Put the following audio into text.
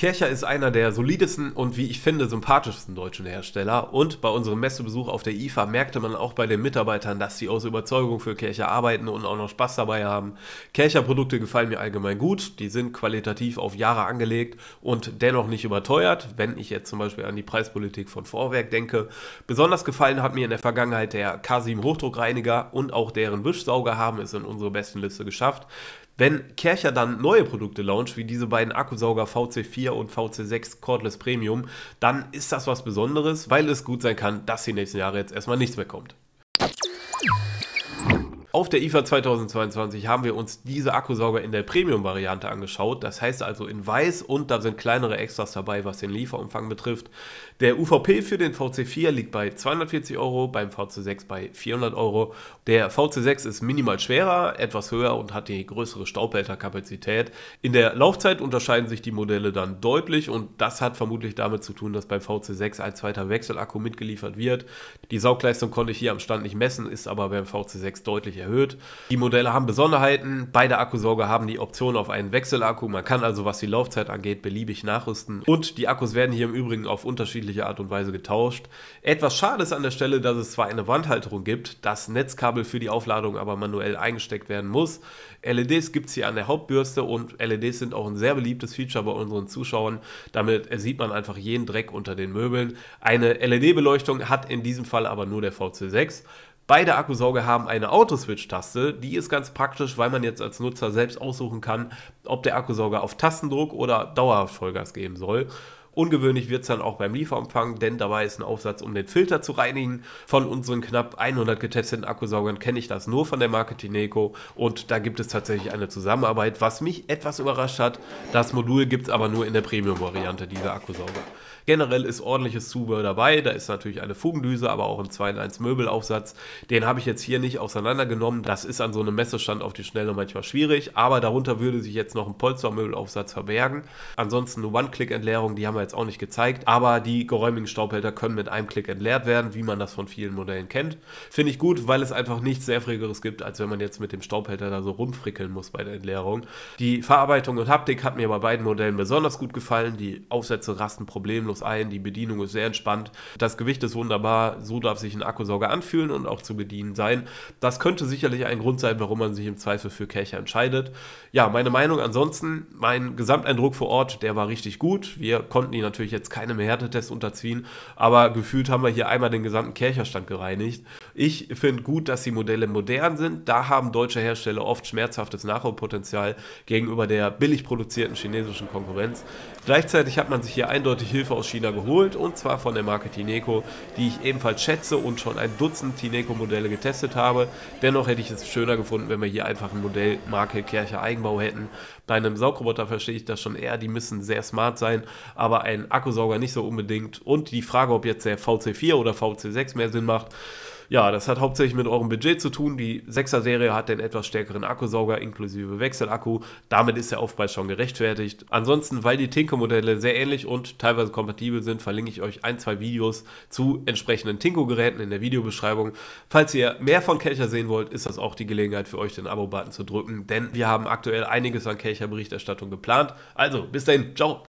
Kircher ist einer der solidesten und wie ich finde sympathischsten deutschen Hersteller und bei unserem Messebesuch auf der IFA merkte man auch bei den Mitarbeitern, dass sie aus Überzeugung für Kircher arbeiten und auch noch Spaß dabei haben. Kircher Produkte gefallen mir allgemein gut, die sind qualitativ auf Jahre angelegt und dennoch nicht überteuert, wenn ich jetzt zum Beispiel an die Preispolitik von Vorwerk denke. Besonders gefallen hat mir in der Vergangenheit der K7 Hochdruckreiniger und auch deren Wischsauger haben es in unsere besten Liste geschafft. Wenn Kercher dann neue Produkte launcht, wie diese beiden Akkusauger VC4 und VC6 Cordless Premium, dann ist das was Besonderes, weil es gut sein kann, dass die nächsten Jahre jetzt erstmal nichts mehr kommt. Auf der IFA 2022 haben wir uns diese Akkusauger in der Premium-Variante angeschaut. Das heißt also in weiß und da sind kleinere Extras dabei, was den Lieferumfang betrifft. Der UVP für den VC4 liegt bei 240 Euro, beim VC6 bei 400 Euro. Der VC6 ist minimal schwerer, etwas höher und hat die größere Staubbehälterkapazität. In der Laufzeit unterscheiden sich die Modelle dann deutlich und das hat vermutlich damit zu tun, dass beim VC6 ein zweiter Wechselakku mitgeliefert wird. Die Saugleistung konnte ich hier am Stand nicht messen, ist aber beim VC6 deutlich erhöht. Die Modelle haben Besonderheiten. Beide Akkusauger haben die Option auf einen Wechselakku. Man kann also, was die Laufzeit angeht, beliebig nachrüsten. Und die Akkus werden hier im Übrigen auf unterschiedliche Art und Weise getauscht. Etwas schade ist an der Stelle, dass es zwar eine Wandhalterung gibt, das Netzkabel für die Aufladung aber manuell eingesteckt werden muss. LEDs gibt es hier an der Hauptbürste und LEDs sind auch ein sehr beliebtes Feature bei unseren Zuschauern. Damit sieht man einfach jeden Dreck unter den Möbeln. Eine LED-Beleuchtung hat in diesem Fall aber nur der VC6. Beide Akkusauger haben eine Auto-Switch-Taste. Die ist ganz praktisch, weil man jetzt als Nutzer selbst aussuchen kann, ob der Akkusauger auf Tastendruck oder dauerhaft Vollgas geben soll. Ungewöhnlich wird es dann auch beim Lieferumfang, denn dabei ist ein Aufsatz, um den Filter zu reinigen. Von unseren knapp 100 getesteten Akkusaugern kenne ich das nur von der Marke Tineco und da gibt es tatsächlich eine Zusammenarbeit, was mich etwas überrascht hat. Das Modul gibt es aber nur in der Premium-Variante dieser Akkusauger. Generell ist ordentliches Zubehör dabei. Da ist natürlich eine Fugendüse, aber auch ein 2 in 1 Möbelaufsatz. Den habe ich jetzt hier nicht auseinandergenommen. Das ist an so einem Messestand auf die Schnelle manchmal schwierig, aber darunter würde sich jetzt noch ein Polstermöbelaufsatz verbergen. Ansonsten eine One-Click-Entleerung, die haben wir jetzt jetzt auch nicht gezeigt, aber die geräumigen Staubhälter können mit einem Klick entleert werden, wie man das von vielen Modellen kennt. Finde ich gut, weil es einfach nichts Nervigeres gibt, als wenn man jetzt mit dem Staubhälter da so rumfrickeln muss bei der Entleerung. Die Verarbeitung und Haptik hat mir bei beiden Modellen besonders gut gefallen. Die Aufsätze rasten problemlos ein, die Bedienung ist sehr entspannt, das Gewicht ist wunderbar, so darf sich ein Akkusauger anfühlen und auch zu bedienen sein. Das könnte sicherlich ein Grund sein, warum man sich im Zweifel für Kercher entscheidet. Ja, meine Meinung ansonsten, mein Gesamteindruck vor Ort, der war richtig gut. Wir konnten konnten die natürlich jetzt keinem Härtetest unterziehen, aber gefühlt haben wir hier einmal den gesamten Kercherstand gereinigt. Ich finde gut, dass die Modelle modern sind. Da haben deutsche Hersteller oft schmerzhaftes Nachholpotenzial gegenüber der billig produzierten chinesischen Konkurrenz. Gleichzeitig hat man sich hier eindeutig Hilfe aus China geholt und zwar von der Marke Tineco, die ich ebenfalls schätze und schon ein Dutzend Tineco-Modelle getestet habe. Dennoch hätte ich es schöner gefunden, wenn wir hier einfach ein Modell Marke Kercher Eigenbau hätten. Bei einem Saugroboter verstehe ich das schon eher, die müssen sehr smart sein, aber ein Akkusauger nicht so unbedingt. Und die Frage, ob jetzt der VC4 oder VC6 mehr Sinn macht, ja, das hat hauptsächlich mit eurem Budget zu tun. Die 6er Serie hat den etwas stärkeren Akkusauger inklusive Wechselakku. Damit ist der Aufpreis schon gerechtfertigt. Ansonsten, weil die Tinko-Modelle sehr ähnlich und teilweise kompatibel sind, verlinke ich euch ein, zwei Videos zu entsprechenden Tinko-Geräten in der Videobeschreibung. Falls ihr mehr von Kelcher sehen wollt, ist das auch die Gelegenheit für euch, den Abo-Button zu drücken, denn wir haben aktuell einiges an Kelcher Berichterstattung geplant. Also, bis dahin, ciao!